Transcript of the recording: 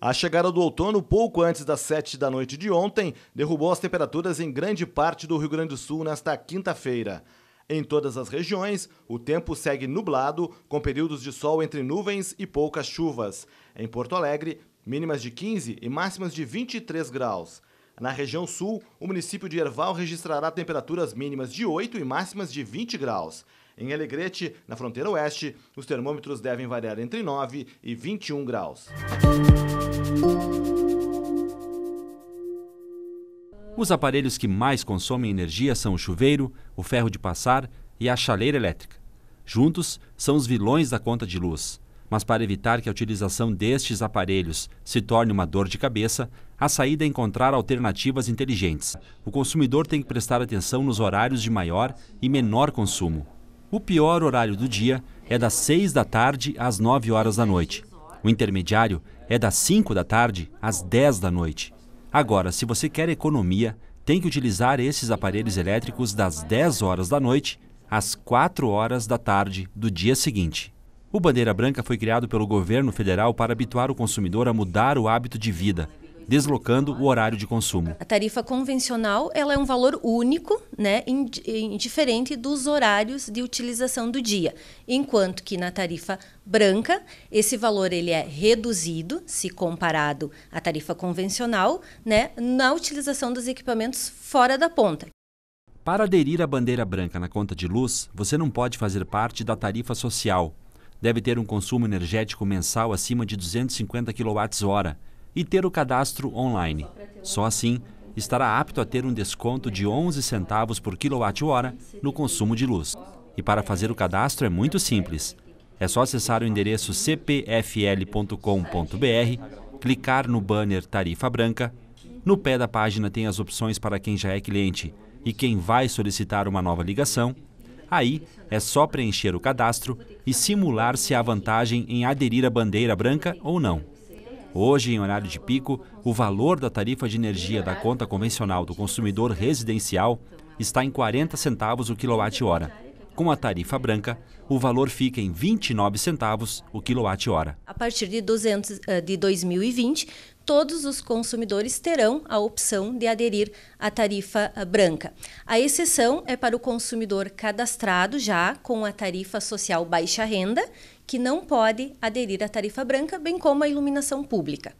A chegada do outono, pouco antes das 7 da noite de ontem, derrubou as temperaturas em grande parte do Rio Grande do Sul nesta quinta-feira. Em todas as regiões, o tempo segue nublado, com períodos de sol entre nuvens e poucas chuvas. Em Porto Alegre, mínimas de 15 e máximas de 23 graus. Na região sul, o município de Erval registrará temperaturas mínimas de 8 e máximas de 20 graus. Em Alegrete, na fronteira oeste, os termômetros devem variar entre 9 e 21 graus. Os aparelhos que mais consomem energia são o chuveiro, o ferro de passar e a chaleira elétrica. Juntos, são os vilões da conta de luz. Mas para evitar que a utilização destes aparelhos se torne uma dor de cabeça, a saída é encontrar alternativas inteligentes. O consumidor tem que prestar atenção nos horários de maior e menor consumo. O pior horário do dia é das 6 da tarde às 9 horas da noite. O intermediário é das 5 da tarde às 10 da noite. Agora, se você quer economia, tem que utilizar esses aparelhos elétricos das 10 horas da noite às 4 horas da tarde do dia seguinte. O Bandeira Branca foi criado pelo governo federal para habituar o consumidor a mudar o hábito de vida, deslocando o horário de consumo. A tarifa convencional ela é um valor único, né, indiferente dos horários de utilização do dia, enquanto que na tarifa branca esse valor ele é reduzido, se comparado à tarifa convencional, né, na utilização dos equipamentos fora da ponta. Para aderir à bandeira branca na conta de luz, você não pode fazer parte da tarifa social, deve ter um consumo energético mensal acima de 250 kWh e ter o cadastro online. Só assim estará apto a ter um desconto de 11 centavos por kWh no consumo de luz. E para fazer o cadastro é muito simples. É só acessar o endereço cpfl.com.br, clicar no banner Tarifa Branca. No pé da página tem as opções para quem já é cliente e quem vai solicitar uma nova ligação Aí é só preencher o cadastro e simular se há vantagem em aderir à bandeira branca ou não. Hoje, em horário de pico, o valor da tarifa de energia da conta convencional do consumidor residencial está em 40 centavos o quilowatt-hora. Com a tarifa branca, o valor fica em 29 centavos o quilowatt-hora. A partir de, 200, eh, de 2020, todos os consumidores terão a opção de aderir à tarifa eh, branca. A exceção é para o consumidor cadastrado já com a tarifa social baixa renda, que não pode aderir à tarifa branca, bem como a iluminação pública.